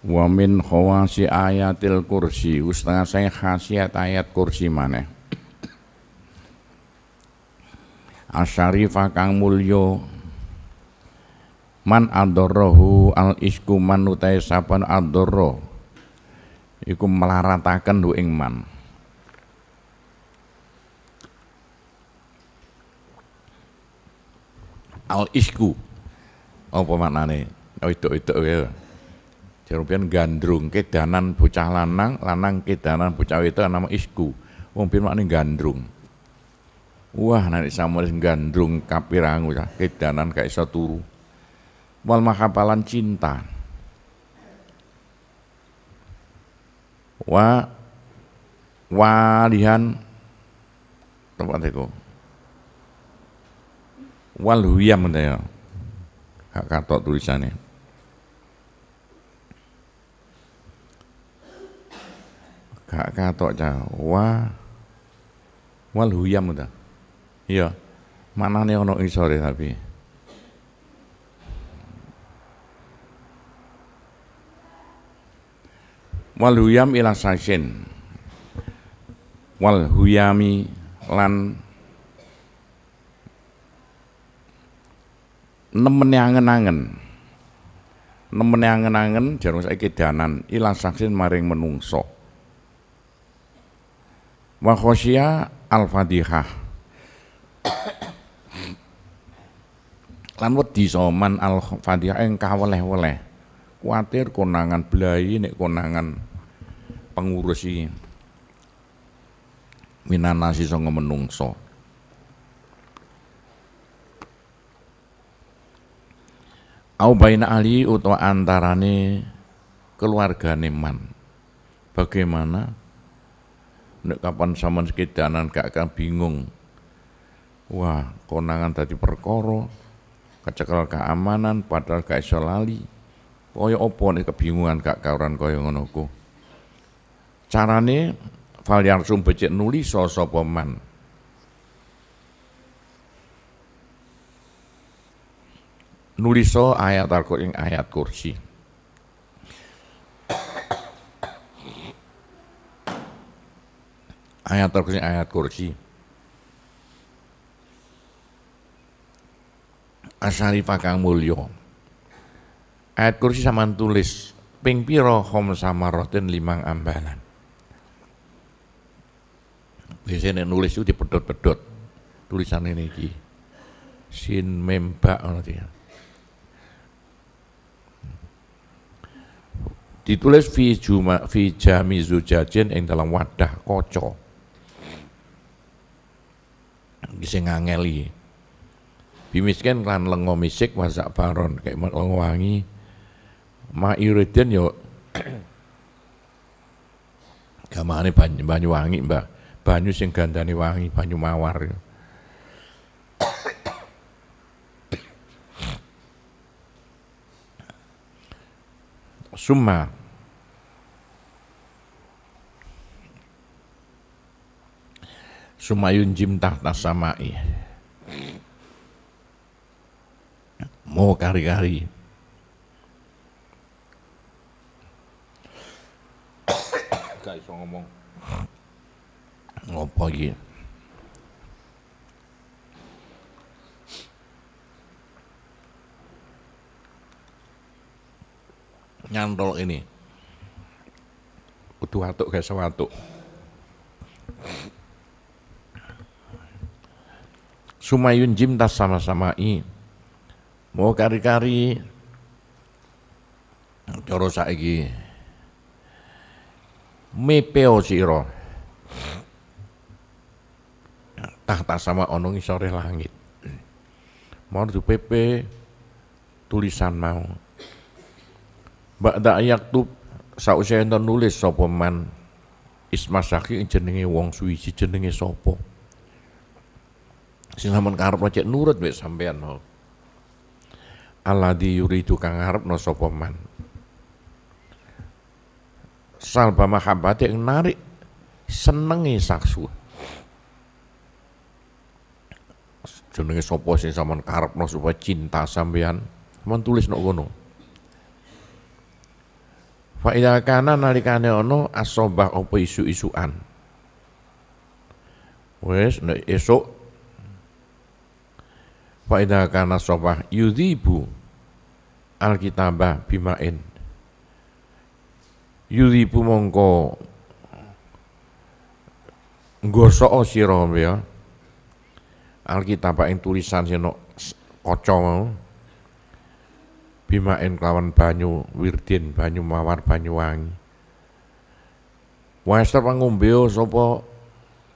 wa min khawasi ayatil kursi ustaz saya khasiat ayat kursi maneh asyarifah kang mulyo man adorohu al isku man utai sapan adoro iku melaratakan hu man al isku apa maknane oh, itu itu ya Jarupian gandrung ke danan bocah lanang, lanang ke danan bocah itu nama isku. Wong pin makne gandrung. Wah, sama samulis gandrung kapirangu ya, danan gak iso turu. Wal makapalan cinta. Wa walihan tempat itu. Wal huyam ya. Gak tulisannya. katok Jawa wal huyam ta. Iya. Manane ana isore tapi. Wal huyam ila sasin. Wal huyami lan nemene angen-angen. Nemene angen-angen jarum saiki danan ila saksin maring menungso wa khosya al-Fatihah. Lan wedi soman al-Fatihah yang kawaleh waleh Kuatir konangan belai nek konangan pengurusi iki. Minanasi sanga menungso. Au baina ali utawa antarane keluargane man. Bagaimana nek kapan saman sekedanan gak akan bingung. Wah, konangan tadi perkoro, kecekel keamanan padahal gak iso lali. Kaya apa nek kebingungan gak kawran kaya ngono Carane fal sum becik nulis sapa man. Nuliso ayat al ayat kursi. ayat kursi ayat kursi. asari kang mulyo Ayat kursi sama tulis ping hom sama rotin limang ambalan. Biasanya nulis itu di pedot pedot tulisan ini ki Sin membak ya Ditulis fi juma fi jami zujajin yang dalam wadah kocok sing ngangeli, bimiskin kan lengo misik wasak faron kayak lengo wangi ma iridin yo gamane banyu, banyu wangi mbak banyu sing gandane wangi banyu mawar summa sumayun jim tahta samai mau kari-kari gak iso ngomong ngopo iki nyantol ini kudu watuk gak sewatuk sumayun jimta sama-sama i mau kari-kari coro saiki mepeo tak tahta sama onong sore langit mau pepe tulisan mau da ayak tu sausaya nulis sapa Ismasaki jenenge wong suwiji jenenge sopok sing sampean karep cek nurut wis sampean allah diuri yuridu kang no sapa man salba mahabbati yang narik senenge saksu jenenge sapa sing sampean karepno supaya cinta sampean men tulis nok ngono Fa kana nalikane ono asobah apa isu-isuan. Wes nek esuk Fa idza kana sobah yudhibu alkitabah bimain. Yudhibu mongko gosok sira ya. Alkitabah ing tulisan sing kaca mau. bimain kelawan banyu wirdin banyu mawar banyu wangi waester pangumbeo sopo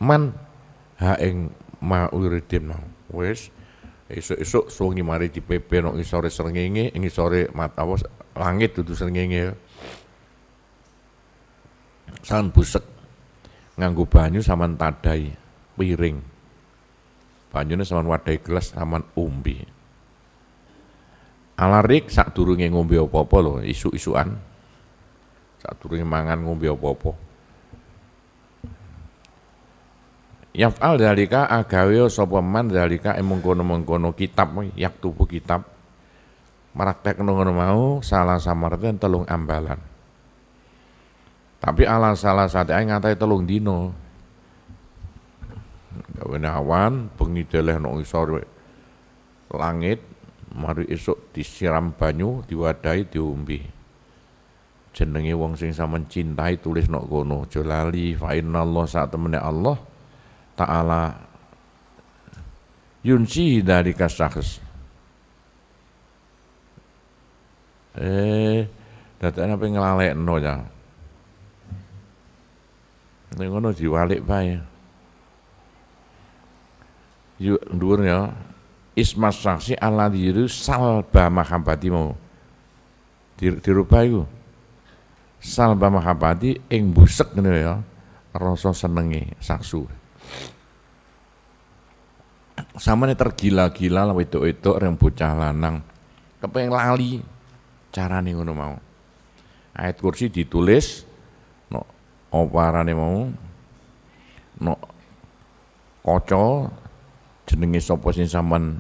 man ha ing ma wirdin mau esok-esok suwengi mari di dipepe sore ngisore srengenge ngisore mat apa langit dudu serengenge ya. san busek nganggu banyu saman tadai piring banyune saman wadai gelas saman umbi alarik sak durunge ngombe apa-apa lho isuk-isukan sak durunge mangan ngombe apa-apa Yaf'al dalika agawe sapa man dalika emung kono-mengkono kitab yak tubuh kitab praktek ngono mau salah samarten telung ambalan. Tapi ala salah sate ngatai telung dino. Gawe awan bengi deleh nang isor langit mari esuk disiram banyu diwadahi diumbi Jenenge wong sing sampean cintai tulis nang kono aja fa inna allah sak temene Allah Ta'ala yunsi dari kasakhs eh datanya apa ngelalek no ya ini ngono diwalik bae yuk ndur ya ismas saksi ala diru salba mahabbatimu dirubah iku salba mahabbati ing busek ngene ya rasa senenge saksu sama nih tergila-gila lah itu itu rem bocah lanang lali cara nih ngono mau ayat kursi ditulis no oparane mau no koco jenenge sapa sing sampean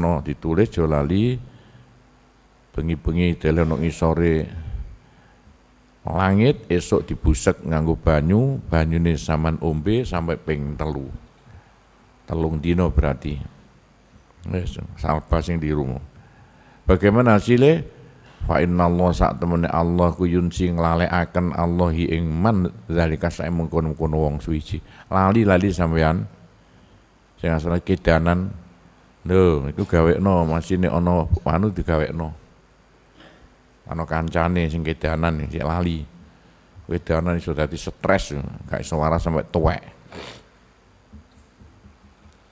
no ditulis jo lali bengi-bengi no ngisore langit esok dibusek nganggo banyu banyu nih saman ombe sampai ping telu telung dino berarti wis yang sing bagaimana hasilnya fa inna Allah sak temene Allah ku yunsi nglalekaken Allah hi ing man zalika sae mengkon kono wong lali lali-lali sampean sing asale kedanan lho iku gawekno masine ana anu digawekno Ana kancane sing kedanan sing lali. Wedanan iso dadi stres, gak iso waras sampe tuwek.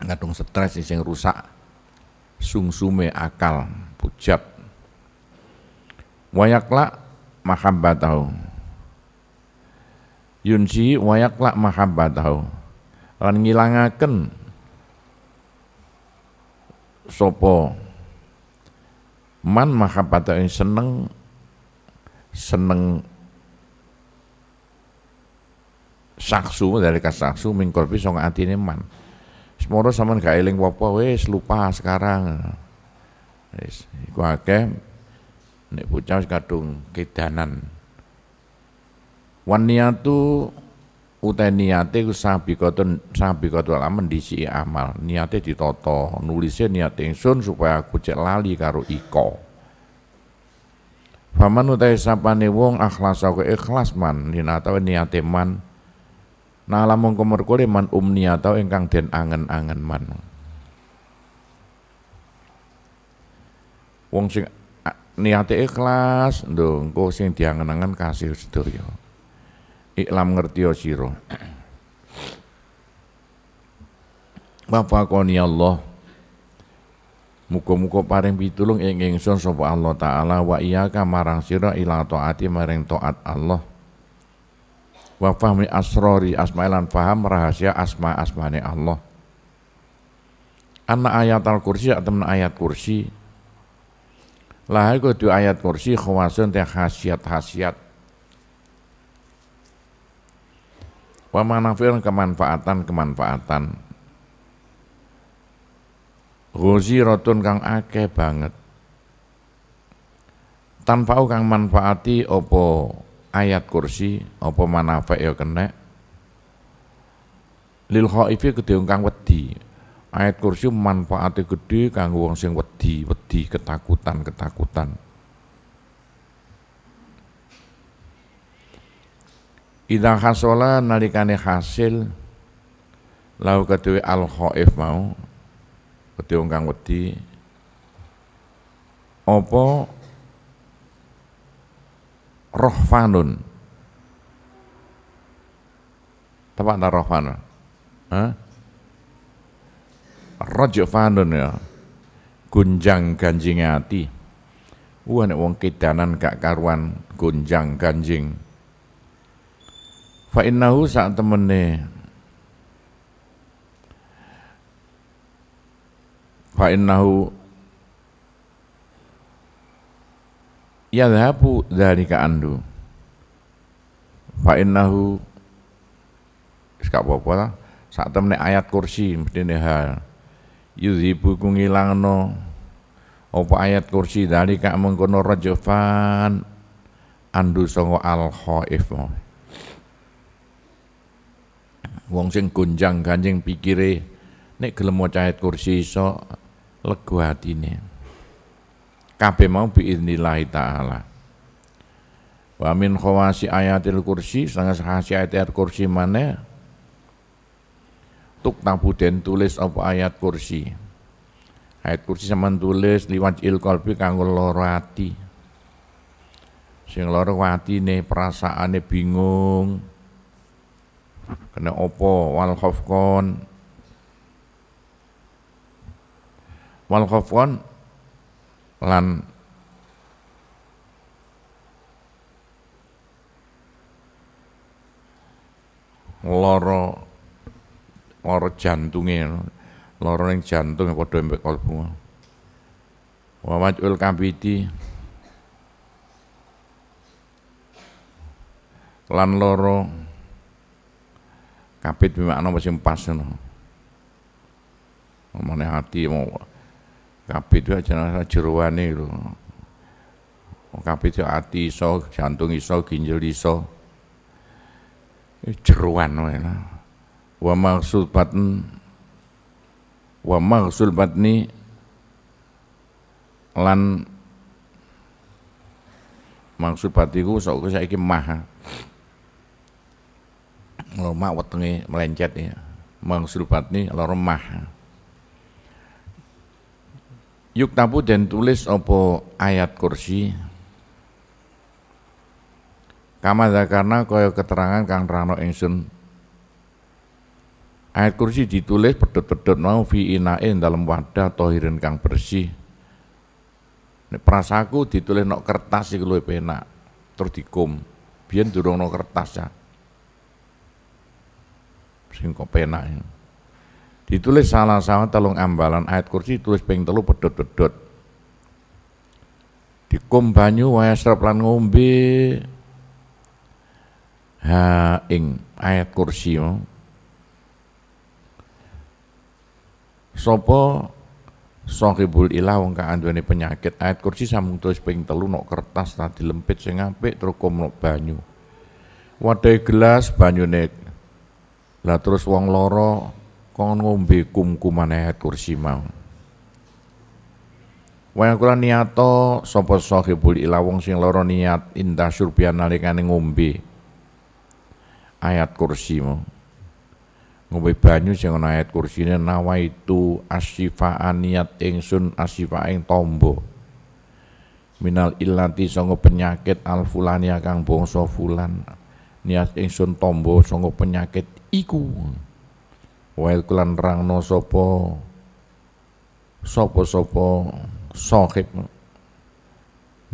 Ngadung stres sing rusak sungsume akal, pucat. Wayakla mahabbatahu. Yunsi wayakla mahabbatahu. Lan ngilangaken sopo man mahabbatahu seneng seneng saksu dari saksu mingkol pisong ini man semoro sama gak eling apa wes lupa sekarang wes iku akeh nek bocah kadung kedanan waniatu utai niate sabi kotun sabi kotun alam mendisi amal niate ditoto nulisnya niate ingsun supaya aku cek lali karo iko Faman utai sapane wong akhlasa aku ikhlas man tau niate man. Nah lamun kumerkule man umniyata ingkang den angen-angen man. Wong sing niate ikhlas ndung engko sing diangen-angen kasih sedaya. Iklam ngertiyo sira. Wafaqani Allah Muga-muga paring pitulung ing ingsun sapa Allah taala wa iyyaka marang sira ila taati maring taat Allah. Wa fahmi asrori asma'ilan faham rahasia asma-asmane Allah. Anna ayat al-kursi ya temen ayat kursi. Lah iku ayat kursi khawasun teh khasiat-khasiat. Wa manafi'un kemanfaatan-kemanfaatan rotun kang akeh banget tanpa u kang manfaati opo ayat kursi opo manafa ya kena lil khaifi gede kang wedi ayat kursi manfaati gede kang wong sing wedi wedi ketakutan ketakutan Ida khasola nalikane hasil lau ketui al khaif mau Wedi wong kang wedi apa rohfanun tepat ta rohfan Hah? rojfanun ya gunjang ganjing hati wah nek wong kedanan gak karuan gunjang ganjing fa innahu temen temene fa innahu yadhabu dzalika andu fa innahu gak apa-apa lah saat temne ayat kursi mesti nih hal yudhibu ku ngilangno apa ayat kursi dalika mengkono rajofan andu songo al khaif wong sing gonjang ganjing pikire nek gelem maca ayat kursi iso lego hatine kabeh mau biiznillah taala wa min khawasi ayatil kursi sangat khawasi ayat kursi mana tuk tabu dan tulis apa ayat kursi ayat kursi sama tulis liwat il kolbi kanggo loro hati. sing loro nih perasaane bingung kena opo wal khofkon wal khafwan lan loro loro jantunge loro ning jantung padha mbek kalbu wa majul kabiti lan loro kabit bimakno wis pas ngono ngomongane hati mau kabeh itu jenazah jeroane lho. Kabeh itu ati iso, jantung iso, ginjal iso. ceruan. Eh, wae Wa maghsul batn wa maghsul batni lan maksud batiku sok saiki mah. Lemah wetenge melencet ya. Maghsul batni lara mah. Yuk tabu dan tulis opo ayat kursi Kama karena kaya keterangan kang Rano ingsun Ayat kursi ditulis pedot-pedot mau fi inain dalam wadah tohirin kang bersih Nek prasaku ditulis nok kertas iku luwih penak terus dikum biyen durung kertas ya sing kok penak ya. Ditulis salah sama telung ambalan ayat kursi tulis ping telu pedot-pedot. Dikum banyu waya serap lan ngombe. Ha ing ayat kursi mau. Sopo Sohibul ilah wong kang anduweni penyakit ayat kursi sambung tulis ping telu nok kertas tadi lempit sing apik trukum nok banyu. Wadai gelas banyune. Lah terus wong loro kongon ngombe kumane ayat kursi mau wayang kula niato sopo sohe buli ilawong sing loro niat indah surbian nalikane ngombe ayat kursi mau ngombe banyu sing ana ayat kursine itu asyifa niat ingsun asyifa ing tombo minal illati songo penyakit alfulani kang bangsa fulan niat ingsun tombo songo penyakit iku wa iklan rangno sopo sopo sapa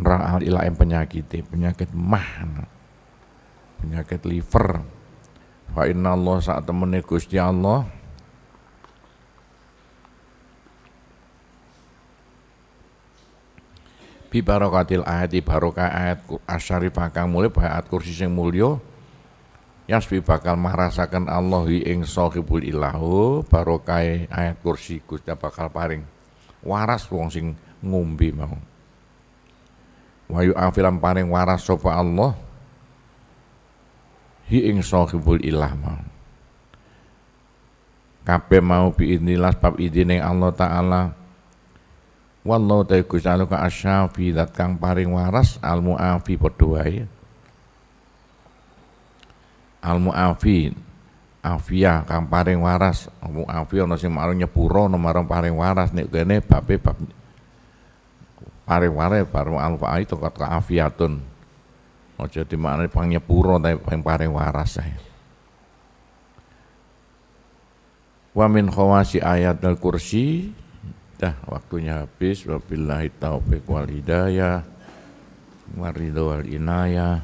rang al ilaim penyakit penyakit mah penyakit liver fa inna Allah saat temene Gusti Allah bi barokatil ayat barokah ayat asyarifah kang mulia ayat kursi sing mulio. Yasbi bakal merasakan Allah ing sahibul ilahu barokai ayat kursi Gusti bakal paring waras wong sing ngombe mau. Wayu afilam paring waras sapa Allah hi ing sahibul ilah mau. kape mau biidnilah sebab idine Allah taala Wallahu ta'ala Gusti ka asyafi dat kang paring waras al muafi padha wae al afi afiyah kang paring waras mu afi ana sing marang nyepuro ana marang paring waras nek kene babe bab paring waras paring alfa itu kata afiyatun aja dimaknani pang nyepuro tapi pang paring waras ae wa min khawasi ayat al kursi dah waktunya habis wabillahi taufiq wal hidayah waridho wal inayah